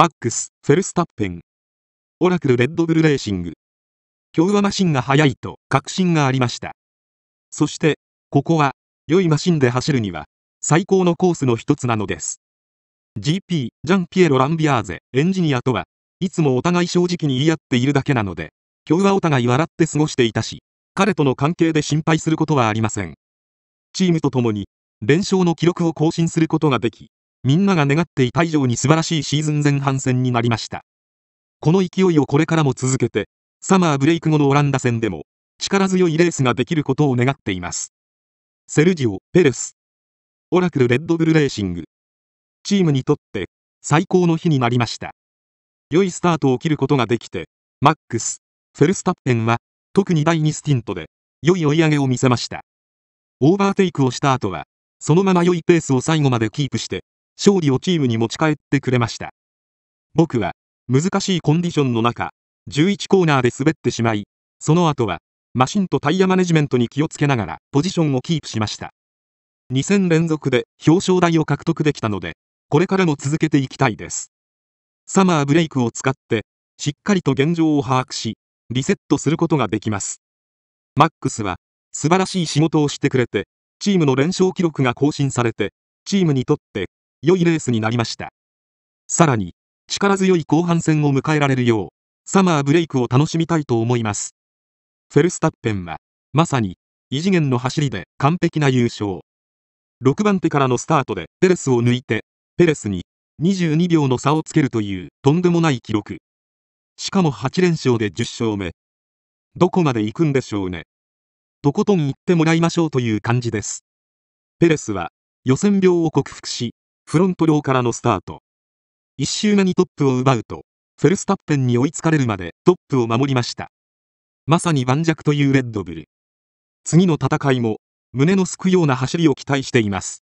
マックス・フェルスタッペン。オラクル・レッドブル・レーシング。今和マシンが速いと確信がありました。そして、ここは、良いマシンで走るには、最高のコースの一つなのです。GP、ジャンピエロ・ランビアーゼ、エンジニアとは、いつもお互い正直に言い合っているだけなので、今日はお互い笑って過ごしていたし、彼との関係で心配することはありません。チームと共に、連勝の記録を更新することができ、みんなが願っていた以上に素晴らしいシーズン前半戦になりました。この勢いをこれからも続けて、サマーブレイク後のオランダ戦でも、力強いレースができることを願っています。セルジオ・ペレス。オラクル・レッドブル・レーシング。チームにとって、最高の日になりました。良いスタートを切ることができて、マックス、フェルスタッペンは、特に第2スティントで、良い追い上げを見せました。オーバーテイクをした後は、そのまま良いペースを最後までキープして、勝利をチームに持ち帰ってくれました僕は難しいコンディションの中11コーナーで滑ってしまいその後はマシンとタイヤマネジメントに気をつけながらポジションをキープしました2戦連続で表彰台を獲得できたのでこれからも続けていきたいですサマーブレイクを使ってしっかりと現状を把握しリセットすることができますマックスは素晴らしい仕事をしてくれてチームの連勝記録が更新されてチームにとって良いレースになりましたさらに力強い後半戦を迎えられるようサマーブレイクを楽しみたいと思いますフェルスタッペンはまさに異次元の走りで完璧な優勝6番手からのスタートでペレスを抜いてペレスに22秒の差をつけるというとんでもない記録しかも8連勝で10勝目どこまで行くんでしょうねとことん行ってもらいましょうという感じですペレスは予選病を克服しフロントローからのスタート。1周目にトップを奪うと、フェルスタッペンに追いつかれるまでトップを守りました。まさに盤石というレッドブル。次の戦いも、胸のすくような走りを期待しています。